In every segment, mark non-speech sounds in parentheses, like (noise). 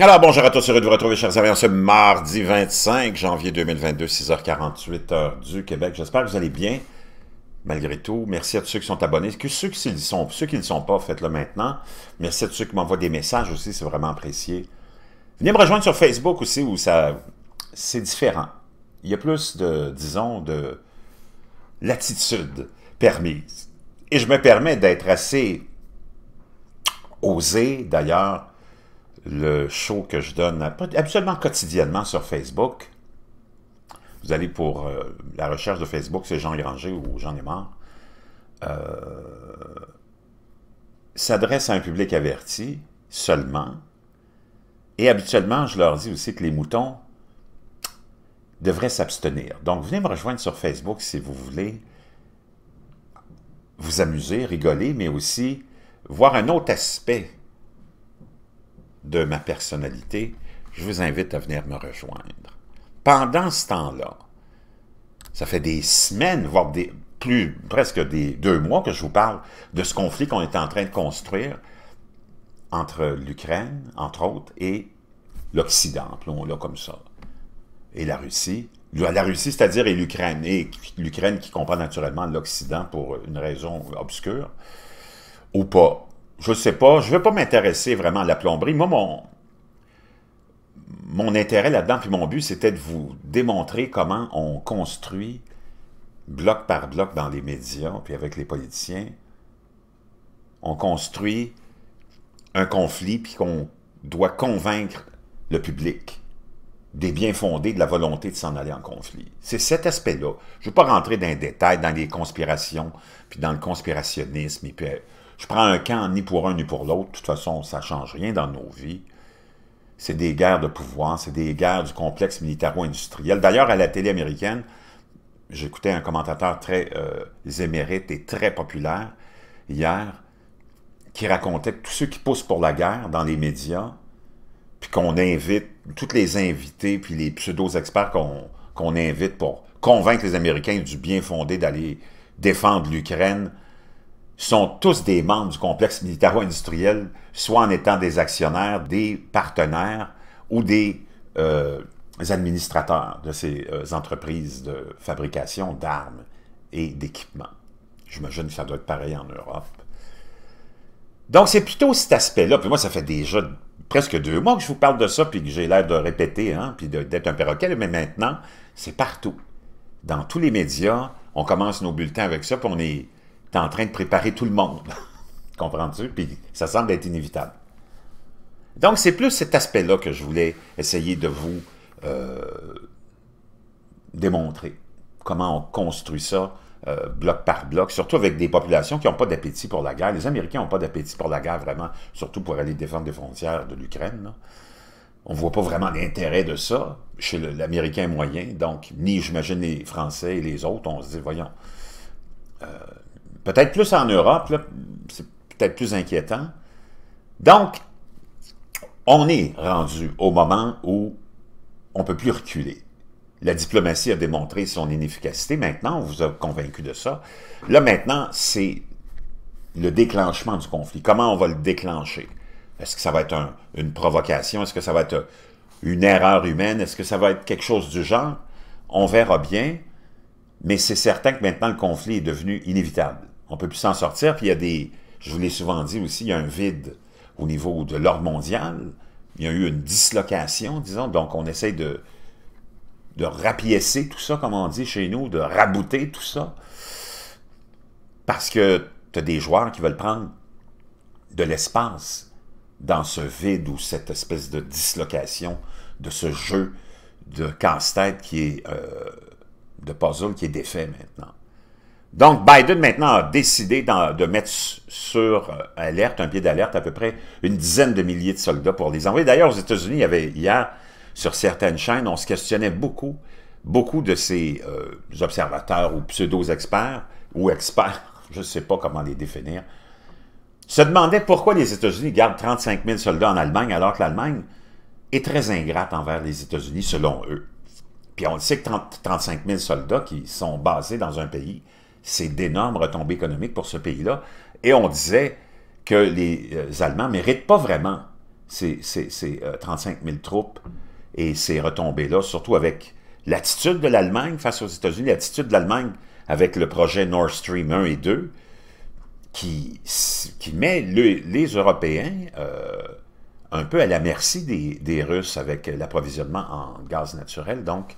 Alors, bonjour à tous, heureux de vous retrouver, chers amis, ce mardi 25 janvier 2022, 6h48, du Québec. J'espère que vous allez bien, malgré tout. Merci à tous ceux qui sont abonnés, que ceux qui sont, ceux qui ne le sont pas, faites-le maintenant. Merci à tous ceux qui m'envoient des messages aussi, c'est vraiment apprécié. Venez me rejoindre sur Facebook aussi, où ça, c'est différent. Il y a plus de, disons, de l'attitude permise. Et je me permets d'être assez osé, d'ailleurs, le show que je donne absolument quotidiennement sur Facebook. Vous allez pour euh, la recherche de Facebook, c'est Jean Granger ou Jean némar Euh, s'adresse à un public averti seulement. Et habituellement, je leur dis aussi que les moutons devraient s'abstenir. Donc, venez me rejoindre sur Facebook si vous voulez vous amuser, rigoler, mais aussi voir un autre aspect de ma personnalité, je vous invite à venir me rejoindre. Pendant ce temps-là, ça fait des semaines, voire des, plus, presque des deux mois que je vous parle de ce conflit qu'on est en train de construire entre l'Ukraine, entre autres, et l'Occident, appelons-le comme ça, et la Russie. La Russie, c'est-à-dire, l'Ukraine, et l'Ukraine qui comprend naturellement l'Occident pour une raison obscure, ou pas je ne sais pas, je ne veux pas m'intéresser vraiment à la plomberie. Moi, mon, mon intérêt là-dedans, puis mon but, c'était de vous démontrer comment on construit bloc par bloc dans les médias, puis avec les politiciens, on construit un conflit, puis qu'on doit convaincre le public des biens fondés de la volonté de s'en aller en conflit. C'est cet aspect-là. Je ne veux pas rentrer dans les détails, dans les conspirations, puis dans le conspirationnisme, puis euh, je prends un camp ni pour un ni pour l'autre. De toute façon, ça ne change rien dans nos vies. C'est des guerres de pouvoir, c'est des guerres du complexe militaro-industriel. D'ailleurs, à la télé américaine, j'écoutais un commentateur très euh, émérite et très populaire hier qui racontait que tous ceux qui poussent pour la guerre dans les médias, puis qu'on invite, tous les invités, puis les pseudo-experts qu'on invite pour convaincre les Américains du bien fondé d'aller défendre l'Ukraine sont tous des membres du complexe militaro-industriel, soit en étant des actionnaires, des partenaires ou des euh, administrateurs de ces euh, entreprises de fabrication d'armes et d'équipements. J'imagine que ça doit être pareil en Europe. Donc, c'est plutôt cet aspect-là. Puis moi, ça fait déjà presque deux mois que je vous parle de ça, puis que j'ai l'air de répéter, hein, puis d'être un perroquet. Mais maintenant, c'est partout. Dans tous les médias, on commence nos bulletins avec ça, puis on est tu en train de préparer tout le monde. (laughs) Comprends-tu? Puis ça semble être inévitable. Donc, c'est plus cet aspect-là que je voulais essayer de vous euh, démontrer. Comment on construit ça euh, bloc par bloc, surtout avec des populations qui n'ont pas d'appétit pour la guerre. Les Américains n'ont pas d'appétit pour la guerre, vraiment, surtout pour aller défendre les frontières de l'Ukraine. On ne voit pas vraiment l'intérêt de ça chez l'Américain moyen, donc ni, j'imagine, les Français et les autres, on se dit, voyons, euh, Peut-être plus en Europe, c'est peut-être plus inquiétant. Donc, on est rendu au moment où on ne peut plus reculer. La diplomatie a démontré son inefficacité. Maintenant, on vous a convaincu de ça. Là, maintenant, c'est le déclenchement du conflit. Comment on va le déclencher? Est-ce que ça va être une provocation? Est-ce que ça va être une erreur humaine? Est-ce que ça va être quelque chose du genre? On verra bien, mais c'est certain que maintenant, le conflit est devenu inévitable. On peut plus s'en sortir. Puis il y a des, je vous l'ai souvent dit aussi, il y a un vide au niveau de l'ordre mondial. Il y a eu une dislocation, disons. Donc on essaye de, de rapiécer tout ça, comme on dit chez nous, de rabouter tout ça. Parce que tu as des joueurs qui veulent prendre de l'espace dans ce vide ou cette espèce de dislocation de ce jeu de casse-tête qui est euh, de puzzle qui est défait maintenant. Donc, Biden maintenant a décidé de mettre sur euh, alerte, un pied d'alerte, à peu près une dizaine de milliers de soldats pour les envoyer. D'ailleurs, aux États-Unis, il y avait hier, sur certaines chaînes, on se questionnait beaucoup, beaucoup de ces euh, observateurs ou pseudo-experts, ou experts, (laughs) je ne sais pas comment les définir, se demandaient pourquoi les États-Unis gardent 35 000 soldats en Allemagne, alors que l'Allemagne est très ingrate envers les États-Unis, selon eux. Puis on sait que 35 000 soldats qui sont basés dans un pays c'est d'énormes retombées économiques pour ce pays-là. Et on disait que les euh, Allemands ne méritent pas vraiment ces, 35 000 euh, troupes et ces retombées-là, surtout avec l'attitude de l'Allemagne face aux États-Unis, l'attitude de l'Allemagne avec le projet Nord Stream 1 et 2, qui, qui met les Européens euh, un peu à la merci des, Russes avec l'approvisionnement en gaz naturel. Donc,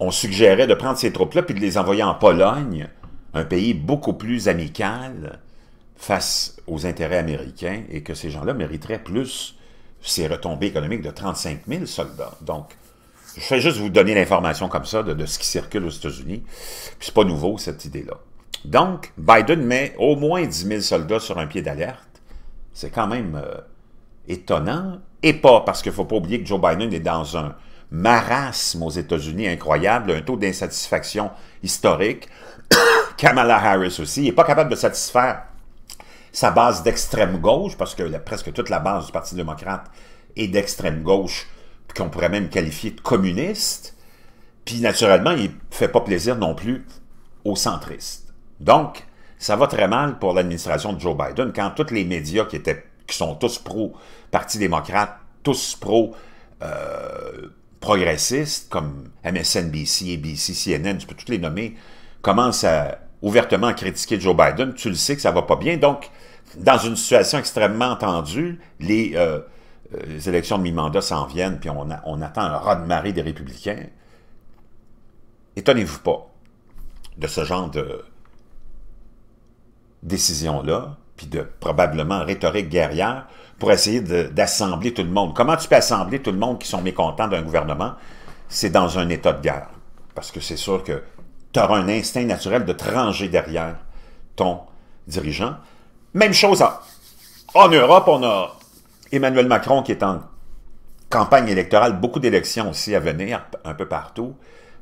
on suggérait de prendre ces troupes-là puis de les envoyer en Pologne un pays beaucoup plus amical face aux intérêts américains et que ces gens-là mériteraient plus ces retombées économiques de 35 000 soldats. Donc, je fais juste vous donner l'information comme ça de, ce qui circule aux États-Unis. Puis c'est pas nouveau, cette idée-là. Donc, Biden met au moins 10 000 soldats sur un pied d'alerte. C'est quand même euh, étonnant. Et pas parce qu'il ne faut pas oublier que Joe Biden est dans un, marasme aux États-Unis incroyable, un taux d'insatisfaction historique. (coughs) Kamala Harris aussi n'est pas capable de satisfaire sa base d'extrême gauche, parce que presque toute la base du Parti démocrate est d'extrême gauche, qu'on pourrait même qualifier de communiste. Puis naturellement, il ne fait pas plaisir non plus aux centristes. Donc, ça va très mal pour l'administration de Joe Biden quand tous les médias qui, étaient, qui sont tous pro-Parti démocrate, tous pro euh, progressistes comme MSNBC, ABC, CNN, tu peux toutes les nommer, commencent à ouvertement critiquer Joe Biden, tu le sais que ça va pas bien. Donc, dans une situation extrêmement tendue, les, euh, euh, élections de mi-mandat s'en viennent, puis on, attend un raz de marée des républicains. Étonnez-vous pas de ce genre de décision-là, puis de probablement rhétorique guerrière, pour essayer d'assembler tout le monde. Comment tu peux assembler tout le monde qui sont mécontents d'un gouvernement? C'est dans un état de guerre. Parce que c'est sûr que tu auras un instinct naturel de te ranger derrière ton dirigeant. Même chose en Europe, on a Emmanuel Macron qui est en campagne électorale, beaucoup d'élections aussi à venir un peu partout,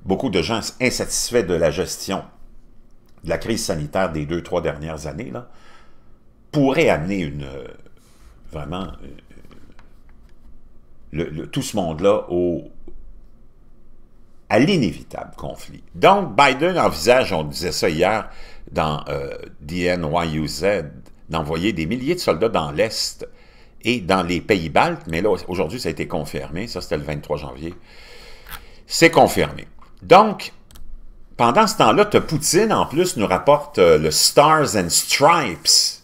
beaucoup de gens insatisfaits de la gestion de la crise sanitaire des deux, trois dernières années, là, pourrait amener une, vraiment euh, le, tout ce monde-là au à l'inévitable conflit. Donc, Biden envisage, on disait ça hier dans euh, DNYUZ, d'envoyer des milliers de soldats dans l'Est et dans les pays baltes, mais là, aujourd'hui, ça a été confirmé, ça c'était le 23 janvier. C'est confirmé. Donc, pendant ce temps-là, Poutine, en plus, nous rapporte euh, le Stars and Stripes,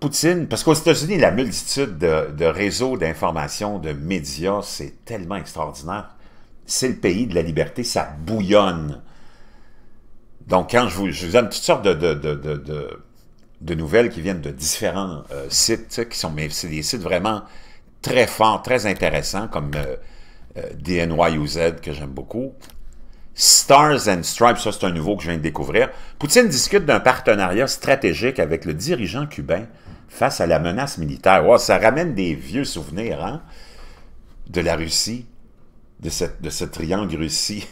Poutine, parce qu'aux États-Unis, la multitude de, réseaux d'informations, de médias, c'est tellement extraordinaire. C'est le pays de la liberté, ça bouillonne. Donc, quand je vous, je vous donne toutes sortes de, nouvelles qui viennent de différents euh, sites, qui sont, c'est des sites vraiment très forts, très intéressants, comme euh, euh, DNYUZ, que j'aime beaucoup. Stars and Stripes, ça c'est un nouveau que je viens de découvrir. Poutine discute d'un partenariat stratégique avec le dirigeant cubain face à la menace militaire. ça ramène des vieux souvenirs hein, de la Russie, de, de ce triangle Russie,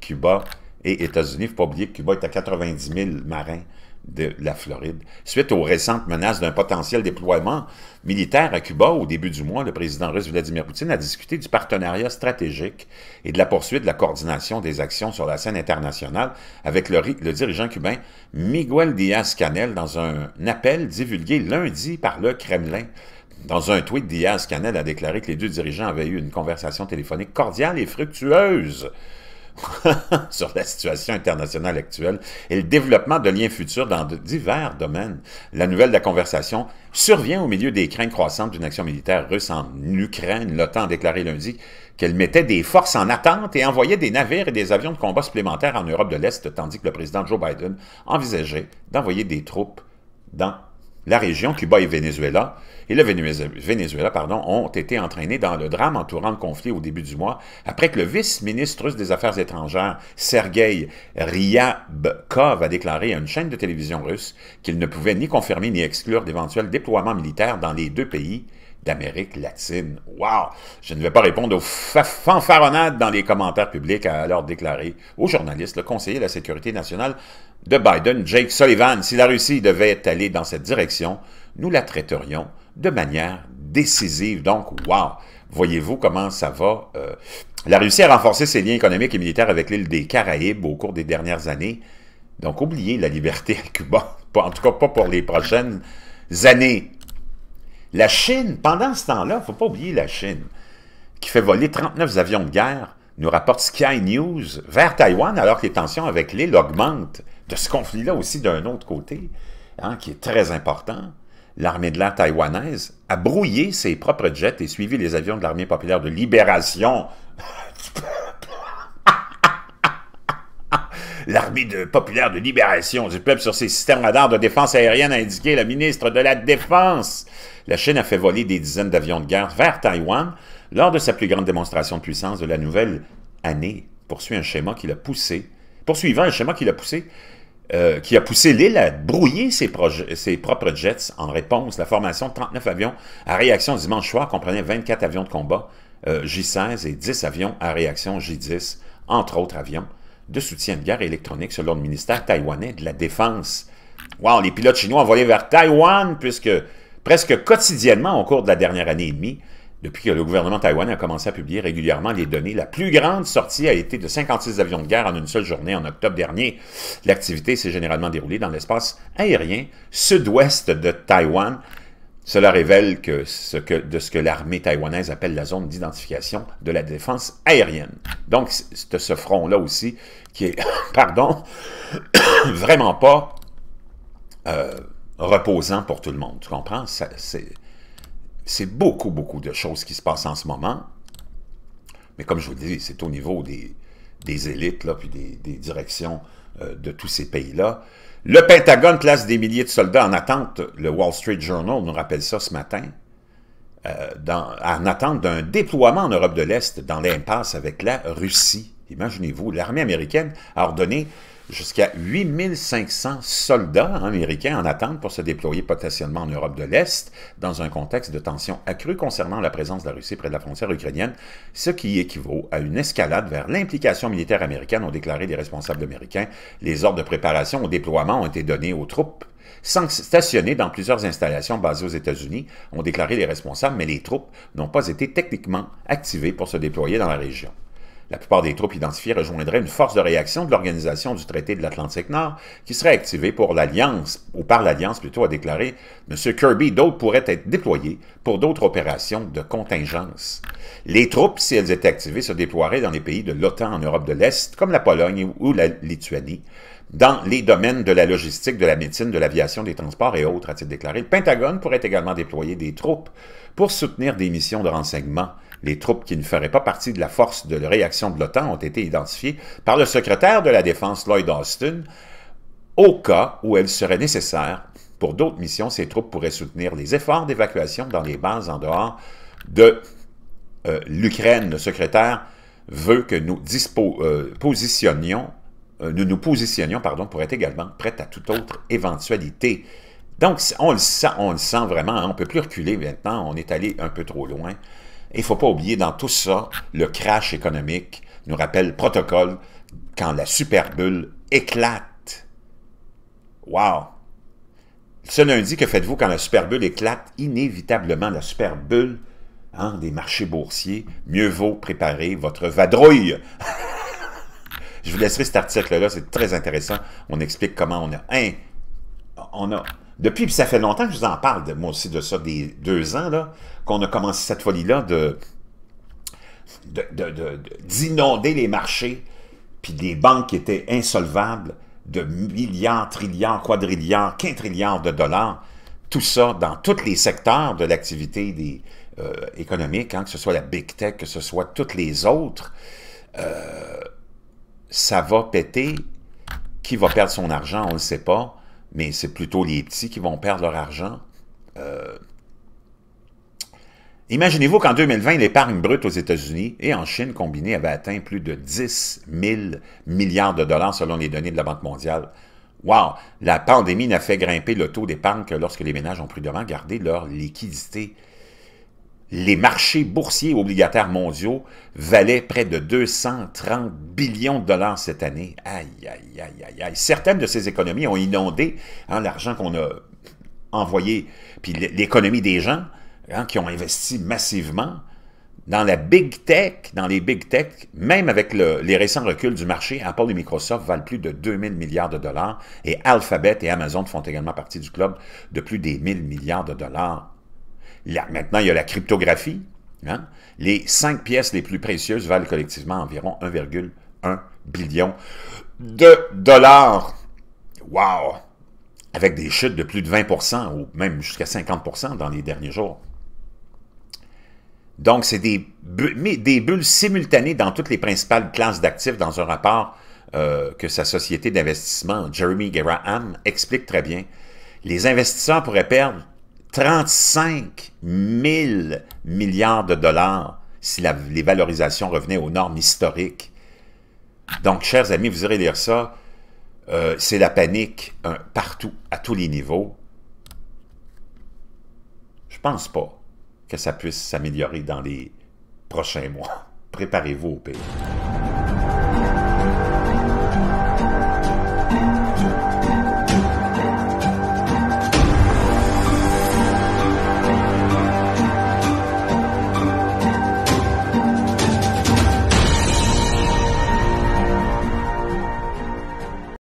Cuba et États-Unis. Il ne faut pas oublier que Cuba est à 90 000 marins de la Floride. Suite aux récentes menaces d'un potentiel déploiement militaire à Cuba, au début du mois, le président russe Vladimir Poutine a discuté du partenariat stratégique et de la poursuite de la coordination des actions sur la scène internationale avec le, dirigeant cubain Miguel Díaz-Canel dans un appel divulgué lundi par le Kremlin. Dans un tweet, Diaz Canel a déclaré que les deux dirigeants avaient eu une conversation téléphonique cordiale et fructueuse (laughs) sur la situation internationale actuelle et le développement de liens futurs dans divers domaines. La nouvelle de la conversation survient au milieu des craintes croissantes d'une action militaire russe en Ukraine. L'OTAN a déclaré lundi qu'elle mettait des forces en attente et envoyait des navires et des avions de combat supplémentaires en Europe de l'Est, tandis que le président Joe Biden envisageait d'envoyer des troupes dans la région, Cuba et Venezuela, et le Venezuela pardon, ont été entraînés dans le drame entourant le conflit au début du mois, après que le vice-ministre russe des Affaires étrangères, Sergei Ryabkov, a déclaré à une chaîne de télévision russe qu'il ne pouvait ni confirmer ni exclure d'éventuels déploiements militaires dans les deux pays d'Amérique latine. Waouh Je ne vais pas répondre aux fanfaronnades dans les commentaires publics à alors déclaré au journaliste le conseiller de la sécurité nationale de Biden, Jake Sullivan. Si la Russie devait aller dans cette direction, nous la traiterions de manière décisive. Donc, waouh Voyez-vous comment ça va. Euh, la Russie a renforcé ses liens économiques et militaires avec l'île des Caraïbes au cours des dernières années. Donc, oubliez la liberté à Cuba, (laughs) en tout cas pas pour les prochaines années. La Chine, pendant ce temps-là, il ne faut pas oublier la Chine, qui fait voler 39 avions de guerre, nous rapporte Sky News, vers Taïwan, alors que les tensions avec l'île augmentent de ce conflit-là aussi d'un autre côté, hein, qui est très important. L'armée de l'air taïwanaise a brouillé ses propres jets et suivi les avions de l'armée populaire de libération (laughs) l'armée populaire de libération du peuple sur ses systèmes radars de défense aérienne, a indiqué le ministre de la Défense la Chine a fait voler des dizaines d'avions de guerre vers Taïwan lors de sa plus grande démonstration de puissance de la nouvelle année. Poursuit un schéma qui l'a poussé, poursuivant un schéma qui l'a poussé, euh, qui a poussé l'île à brouiller ses, propres jets en réponse. La formation de 39 avions à réaction dimanche soir comprenait 24 avions de combat euh, J-16 et 10 avions à réaction J-10, entre autres avions de soutien de guerre électronique selon le ministère taïwanais de la Défense. Wow, les pilotes chinois ont volé vers Taïwan puisque Presque quotidiennement, au cours de la dernière année et demie, depuis que le gouvernement taïwanais a commencé à publier régulièrement les données, la plus grande sortie a été de 56 avions de guerre en une seule journée en octobre dernier. L'activité s'est généralement déroulée dans l'espace aérien sud-ouest de Taïwan. Cela révèle que ce que, de ce que l'armée taïwanaise appelle la zone d'identification de la défense aérienne. Donc, c'est ce front-là aussi qui est, (coughs) pardon, (coughs) vraiment pas... Euh, reposant pour tout le monde. Tu comprends? C'est beaucoup, beaucoup de choses qui se passent en ce moment. Mais comme je vous dis, c'est au niveau des, élites, là, puis des, directions euh, de tous ces pays-là. Le Pentagone place des milliers de soldats en attente. Le Wall Street Journal nous rappelle ça ce matin. Euh, en attente d'un déploiement en Europe de l'Est dans l'impasse avec la Russie. Imaginez-vous, l'armée américaine a ordonné jusqu'à 8500 soldats américains en attente pour se déployer potentiellement en Europe de l'Est dans un contexte de tension accrue concernant la présence de la Russie près de la frontière ukrainienne, ce qui équivaut à une escalade vers l'implication militaire américaine, ont déclaré des responsables américains. Les ordres de préparation au déploiement ont été donnés aux troupes stationnées dans plusieurs installations basées aux États-Unis, ont déclaré les responsables, mais les troupes n'ont pas été techniquement activées pour se déployer dans la région. La plupart des troupes identifiées rejoindraient une force de réaction de l'Organisation du traité de l'Atlantique Nord qui serait activée pour l'Alliance, ou par l'Alliance plutôt, a déclaré M. Kirby. D'autres pourraient être déployées pour d'autres opérations de contingence. Les troupes, si elles étaient activées, se déploieraient dans les pays de l'OTAN en Europe de l'Est, comme la Pologne ou la Lituanie, dans les domaines de la logistique, de la médecine, de l'aviation, des transports et autres, a-t-il déclaré. Le Pentagone pourrait également déployer des troupes pour soutenir des missions de renseignement les troupes qui ne feraient pas partie de la force de réaction de l'OTAN ont été identifiées par le secrétaire de la Défense Lloyd Austin au cas où elles seraient nécessaires. Pour d'autres missions, ces troupes pourraient soutenir les efforts d'évacuation dans les bases en dehors de euh, l'Ukraine. Le secrétaire veut que nous euh, euh, nous, nous positionnions pardon, pour être également prêts à toute autre éventualité. Donc, on le sent, on le sent vraiment, hein. on ne peut plus reculer maintenant, on est allé un peu trop loin. Et il ne faut pas oublier, dans tout ça, le crash économique nous rappelle protocole quand la bulle éclate. Wow! Ce lundi, que faites-vous quand la superbulle éclate? Inévitablement, la superbulle hein, des marchés boursiers, mieux vaut préparer votre vadrouille. (laughs) Je vous laisserai cet article-là, c'est très intéressant. On explique comment on a... on a depuis, puis ça fait longtemps que je vous en parle, moi aussi, de ça, des deux ans, là, qu'on a commencé cette folie-là de d'inonder les marchés, puis des banques qui étaient insolvables, de milliards, trilliards, quadrilliards, quintrilliards de dollars, tout ça dans tous les secteurs de l'activité euh, économique, hein, que ce soit la big tech, que ce soit toutes les autres, euh, ça va péter. Qui va perdre son argent, on ne le sait pas mais c'est plutôt les petits qui vont perdre leur argent. Euh, imaginez-vous qu'en 2020, l'épargne brute aux États-Unis et en Chine combinée avait atteint plus de 10 000 milliards de dollars selon les données de la Banque mondiale. Wow! La pandémie n'a fait grimper le taux d'épargne que lorsque les ménages ont prudemment gardé leur liquidité les marchés boursiers obligataires mondiaux valaient près de 230 billions de dollars cette année. Aïe, aïe, aïe, aïe, Certaines de ces économies ont inondé hein, l'argent qu'on a envoyé, puis l'économie des gens hein, qui ont investi massivement dans la big tech, dans les big tech, même avec les récents reculs du marché, Apple et Microsoft valent plus de 2000 milliards de dollars et Alphabet et Amazon font également partie du club de plus des 1000 milliards de dollars maintenant, il y a la cryptographie. Hein. Les cinq pièces les plus précieuses valent collectivement environ 1,1 billion de dollars. Wow! Avec des chutes de plus de 20 ou même jusqu'à 50 dans les derniers jours. Donc, c'est des, bulles, simultanées dans toutes les principales classes d'actifs dans un rapport euh, que sa société d'investissement, Jeremy Graham, explique très bien. Les investisseurs pourraient perdre 35 000 milliards de dollars si les valorisations revenaient aux normes historiques. Donc, chers amis, vous irez lire ça. Euh, c'est la panique hein, partout, à tous les niveaux. Je pense pas que ça puisse s'améliorer dans les prochains mois. (laughs) Préparez-vous au pays.